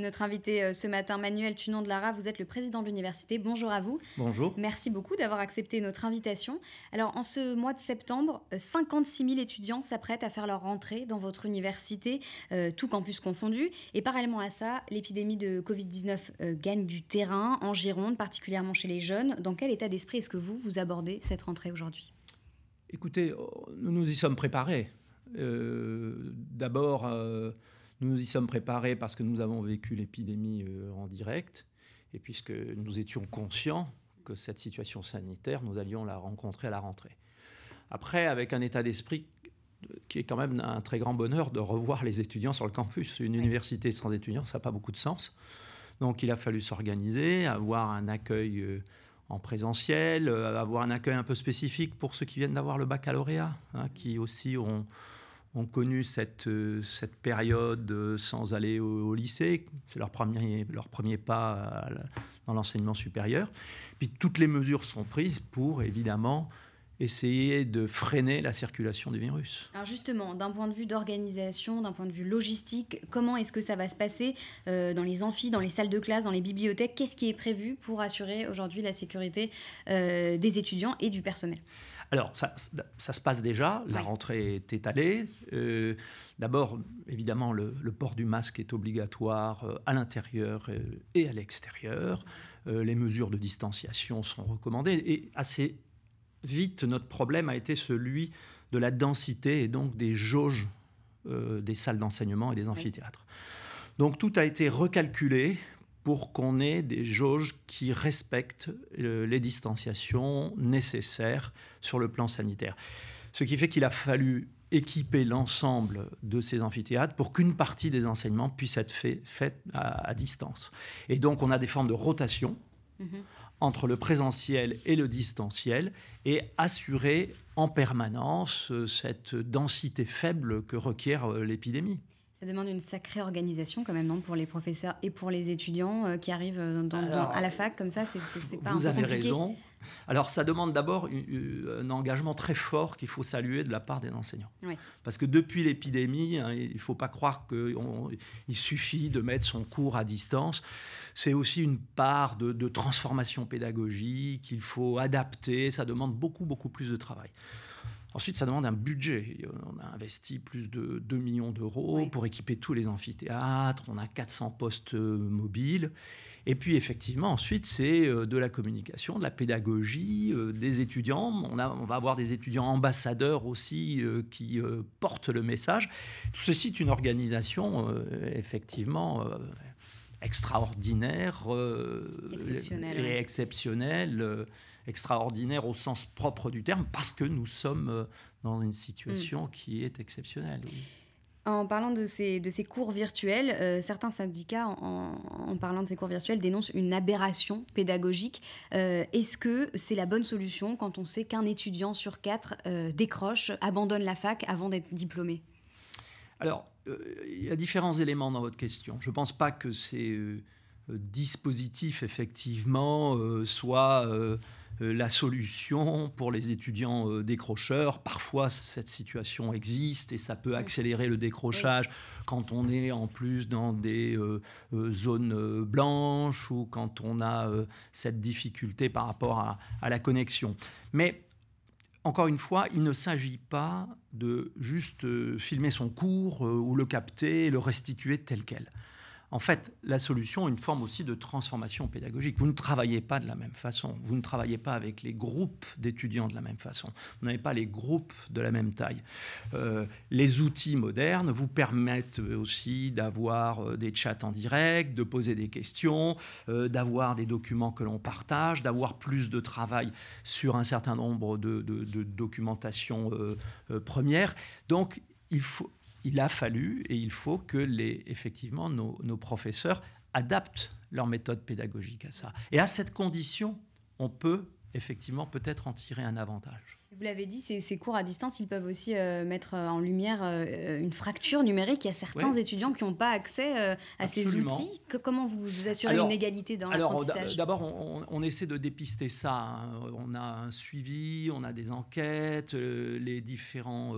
notre invité euh, ce matin, Manuel Tunon de Lara, vous êtes le président de l'université. Bonjour à vous. Bonjour. Merci beaucoup d'avoir accepté notre invitation. Alors, en ce mois de septembre, 56 euh, 000 étudiants s'apprêtent à faire leur rentrée dans votre université, euh, tout campus confondu. Et parallèlement à ça, l'épidémie de Covid-19 gagne du terrain en Gironde, particulièrement chez les jeunes. Dans quel état d'esprit est-ce que vous, vous abordez cette rentrée aujourd'hui Écoutez, oh, nous nous y sommes préparés. D'abord nous nous y sommes préparés parce que nous avons vécu l'épidémie euh, en direct et puisque nous étions conscients que cette situation sanitaire, nous allions la rencontrer à la rentrée. Après, avec un état d'esprit qui est quand même un très grand bonheur de revoir les étudiants sur le campus. Une université sans étudiants, ça n'a pas beaucoup de sens. Donc il a fallu s'organiser, avoir un accueil euh, en présentiel, euh, avoir un accueil un peu spécifique pour ceux qui viennent d'avoir le baccalauréat, hein, qui aussi ont ont connu cette, euh, cette période euh, sans aller au, lycée. C'est leur premier, leur premier pas dans l'enseignement supérieur. Puis toutes les mesures sont prises pour, évidemment, essayer de freiner la circulation du virus. Alors justement, d'un point de vue d'organisation, d'un point de vue logistique, comment est-ce que ça va se passer euh, dans les amphis, dans les salles de classe, dans les bibliothèques Qu'est-ce qui est prévu pour assurer aujourd'hui la sécurité des étudiants et du personnel alors, ça, se passe déjà, la rentrée est étalée. Euh, d'abord, évidemment, le, port du masque est obligatoire euh, à l'intérieur euh, et à l'extérieur. les mesures de distanciation sont recommandées. Et assez vite, notre problème a été celui de la densité et donc des jauges des salles d'enseignement et des amphithéâtres. Donc tout a été recalculé pour qu'on ait des jauges qui respectent euh, les distanciations nécessaires sur le plan sanitaire. Ce qui fait qu'il a fallu équiper l'ensemble de ces amphithéâtres pour qu'une partie des enseignements puisse être faite à, distance. Et donc on a des formes de rotation mm-hmm. entre le présentiel et le distanciel et assurer en permanence euh, cette densité faible que requiert euh, l'épidémie. Ça demande une sacrée organisation quand même, Pour les professeurs et pour les étudiants euh, qui arrivent euh, à la fac comme ça, c'est pas Vous avez raison. Alors ça demande d'abord un engagement très fort qu'il faut saluer de la part des enseignants. Parce que depuis l'épidémie, hein, il ne faut pas croire qu'il suffit de mettre son cours à distance. C'est aussi une part de, transformation pédagogique, qu'il faut adapter, ça demande beaucoup, beaucoup plus de travail. Ensuite, ça demande un budget. On a investi plus de 2 millions d'euros pour équiper tous les amphithéâtres. On a 400 postes euh, mobiles. Et puis, effectivement, ensuite, c'est euh, de la communication, de la pédagogie, euh, des étudiants. On, on va avoir des étudiants ambassadeurs aussi qui portent le message. Tout ceci est une organisation, effectivement extraordinaire et exceptionnelle extraordinaire au sens propre du terme, parce que nous sommes euh, dans une situation mm. qui est exceptionnelle. En parlant de ces, de ces cours virtuels, euh, certains syndicats, en, parlant de ces cours virtuels, dénoncent une aberration pédagogique. Euh, est-ce que c'est la bonne solution quand on sait qu'un étudiant sur quatre décroche, abandonne la fac avant d'être diplômé Alors, il y a différents éléments dans votre question. Je ne pense pas que c'est dispositif, effectivement, euh, soit euh, euh, la solution pour les étudiants décrocheurs. Parfois, cette situation existe et ça peut accélérer le décrochage quand on est en plus dans des zones blanches ou quand on a cette difficulté par rapport à, la connexion. Mais encore une fois, il ne s'agit pas de juste filmer son cours ou le capter et le restituer tel quel. En fait, la solution une forme aussi de transformation pédagogique. Vous ne travaillez pas de la même façon. Vous ne travaillez pas avec les groupes d'étudiants de la même façon. Vous n'avez pas les groupes de la même taille. Euh, les outils modernes vous permettent aussi d'avoir euh, des chats en direct, de poser des questions, euh, d'avoir des documents que l'on partage, d'avoir plus de travail sur un certain nombre de, documentations premières. documentation Donc, il faut, il a fallu et il faut que les, effectivement nos, professeurs adaptent leur méthode pédagogique à ça. Et à cette condition, on peut effectivement peut-être en tirer un avantage. Vous l'avez dit, ces, cours à distance, ils peuvent aussi euh, mettre en lumière euh, une fracture numérique. Il y a certains étudiants qui n'ont pas accès euh, à ces outils. Que, comment vous, assurez une égalité dans l'apprentissage D'abord, on, essaie de dépister ça. Hein. On a un suivi, on a des enquêtes, les différents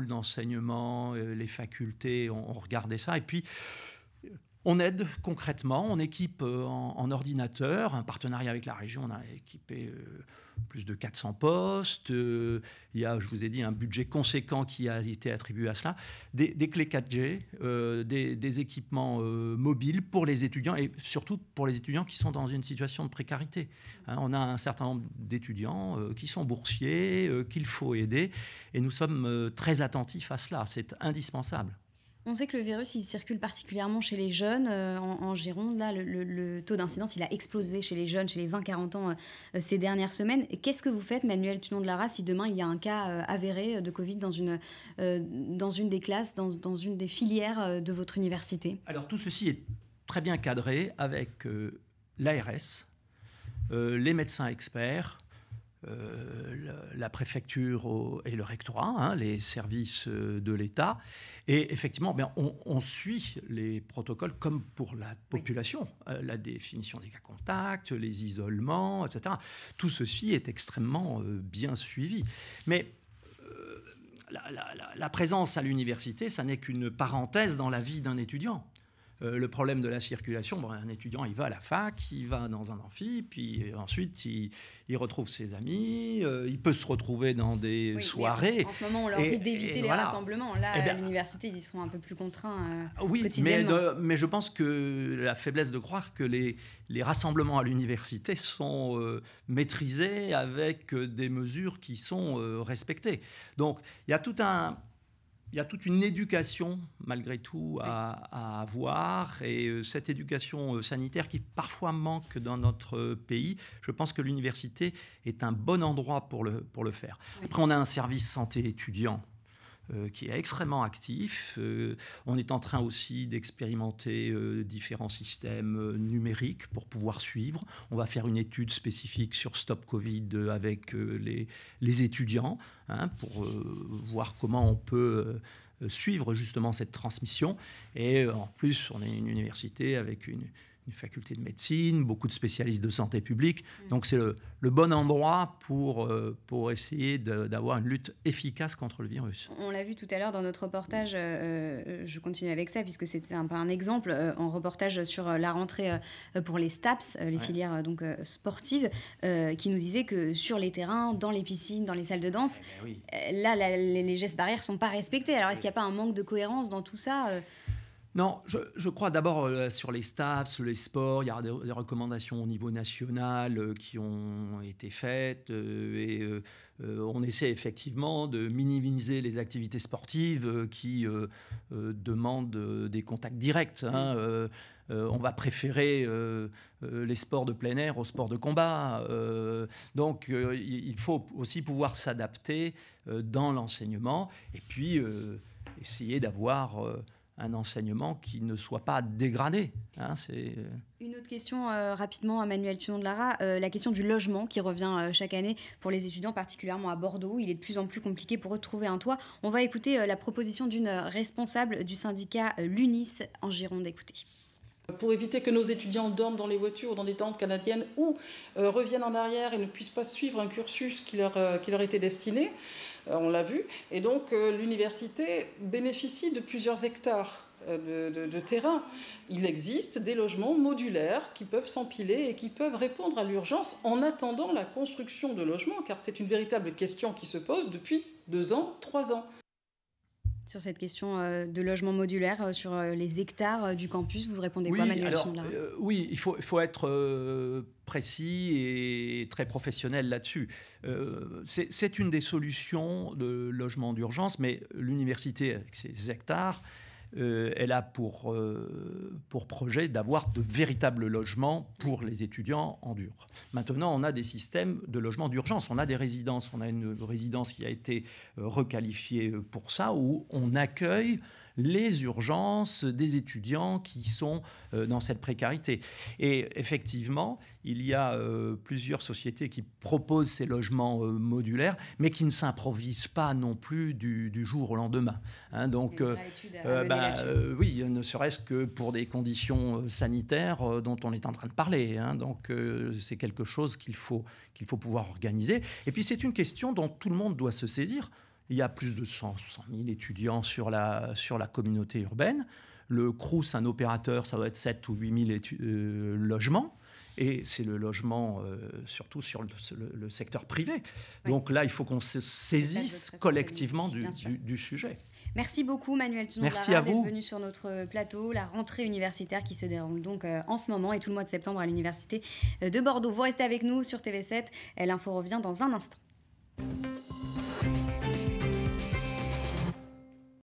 d'enseignement, euh, les facultés, ont regardé ça. Et puis, on aide concrètement, on équipe euh, en, ordinateur, un partenariat avec la région, on a équipé euh, plus de 400 postes, euh, il y a, je vous ai dit, un budget conséquent qui a été attribué à cela, des, clés 4G, des, équipements mobiles pour les étudiants et surtout pour les étudiants qui sont dans une situation de précarité. Hein, on a un certain nombre d'étudiants qui sont boursiers, qu'il faut aider et nous sommes très attentifs à cela, c'est indispensable. On sait que le virus, il circule particulièrement chez les jeunes. Euh, en, Gironde, là, le, taux d'incidence, il a explosé chez les jeunes, chez les 20-40 ans euh, euh, ces dernières semaines. Qu'est-ce que vous faites, Manuel Thunon de Lara, si demain, il y a un cas avéré de Covid dans une, dans une des classes, dans, dans une des filières de votre université Alors, tout ceci est très bien cadré avec l'ARS, les médecins experts, euh, la préfecture et le rectorat, hein, les services euh, de l'État. Et effectivement, ben, on, suit les protocoles comme pour la population, euh, la définition des cas contacts, les isolements, etc. Tout ceci est extrêmement bien suivi. Mais la, présence à l'université, ça n'est qu'une parenthèse dans la vie d'un étudiant. Euh, le problème de la circulation, bon, un étudiant, il va à la fac, il va dans un amphi, puis ensuite, il, retrouve ses amis, euh, il peut se retrouver dans des soirées. En ce moment, on leur dit d'éviter les rassemblements. Là, eh à l'université, ils seront un peu plus contraints. Euh, ah oui, mais, je pense que la faiblesse de croire que les rassemblements à l'université sont maîtrisés avec des mesures qui sont respectées. Donc, il y a tout un il y a toute une éducation, malgré tout, à, avoir. Et euh, cette éducation euh, sanitaire qui parfois manque dans notre pays, je pense que l'université est un bon endroit pour le, pour le faire. Après, on a un service santé étudiant euh, qui est extrêmement actif. Euh, on est en train aussi d'expérimenter euh, différents systèmes numériques pour pouvoir suivre. On va faire une étude spécifique sur Stop Covid avec les, les étudiants hein, pour voir comment on peut suivre justement cette transmission. Et en plus, on est une université avec une, faculté de médecine, beaucoup de spécialistes de santé publique. Mm. Donc c'est le, bon endroit pour, euh, pour essayer d'avoir une lutte efficace contre le virus. On l'a vu tout à l'heure dans notre reportage, euh, euh, je continue avec ça puisque c'était un peu un exemple, en reportage sur la rentrée pour les STAPS, les filières donc, sportives, qui nous disait que sur les terrains, dans les piscines, dans les salles de danse, eh ben là les, gestes barrières ne sont pas respectés. Alors est-ce qu'il n'y a pas un manque de cohérence dans tout ça non, je, crois d'abord euh, sur les sur les sports, il y a des, recommandations au niveau national euh, qui ont été faites euh, et on essaie effectivement de minimiser les activités sportives qui demandent des contacts directs. Hein, mm. on va préférer les sports de plein air aux sports de combat. donc il faut aussi pouvoir s'adapter dans l'enseignement et puis essayer d'avoir un enseignement qui ne soit pas dégradé. Hein, euh. Une autre question euh, rapidement à Manuel Thunon de Lara, euh, la question du logement qui revient chaque année pour les étudiants, particulièrement à Bordeaux. Il est de plus en plus compliqué pour eux de trouver un toit. On va écouter la proposition d'une responsable du syndicat Lunis en Gironde. d'écouter Pour éviter que nos étudiants dorment dans les voitures ou dans des tentes canadiennes ou reviennent en arrière et ne puissent pas suivre un cursus qui leur, qui leur était destiné, euh, on l'a vu. Et donc euh, l'université bénéficie de plusieurs hectares. Euh, de, terrain. Il existe des logements modulaires qui peuvent s'empiler et qui peuvent répondre à l'urgence en attendant la construction de logements, car c'est une véritable question qui se pose depuis deux ans, trois ans sur cette question euh, de logement modulaire, euh, sur euh, les hectares du campus. Vous répondez quoi, Manuel alors, Oui, il faut, être précis et très professionnel là-dessus. c'est une des solutions de logement d'urgence, mais l'université, avec ses hectares, euh, elle a euh, pour, projet d'avoir de véritables logements pour les étudiants en dur. Maintenant, on a des systèmes de logements d'urgence, on a des résidences, on a une résidence qui a été euh, requalifiée pour ça, où on accueille les urgences des étudiants qui sont euh, dans cette précarité. Et effectivement, il y a euh, plusieurs sociétés qui proposent ces logements euh, modulaires, mais qui ne s'improvisent pas non plus du, jour au lendemain. Hein. donc, bah, oui, ne serait-ce que pour des conditions sanitaires dont on est en train de parler. Hein. donc, c'est quelque chose qu'il faut, qu'il faut pouvoir organiser. Et puis, c'est une question dont tout le monde doit se saisir il y a plus de 100 000 étudiants sur la, sur la communauté urbaine. Le CRUS, un opérateur, ça doit être 7 ou 8 000 euh, logements. Et c'est le logement, euh, surtout sur le, secteur privé. Donc là, il faut qu'on se saisisse collectivement du, sujet. Merci beaucoup, Manuel Merci à vous. Bienvenue sur notre euh, plateau. La rentrée universitaire qui se déroule donc en ce moment et tout le mois de septembre à l'Université de Bordeaux. Vous restez avec nous sur TV7. L'info revient dans un instant.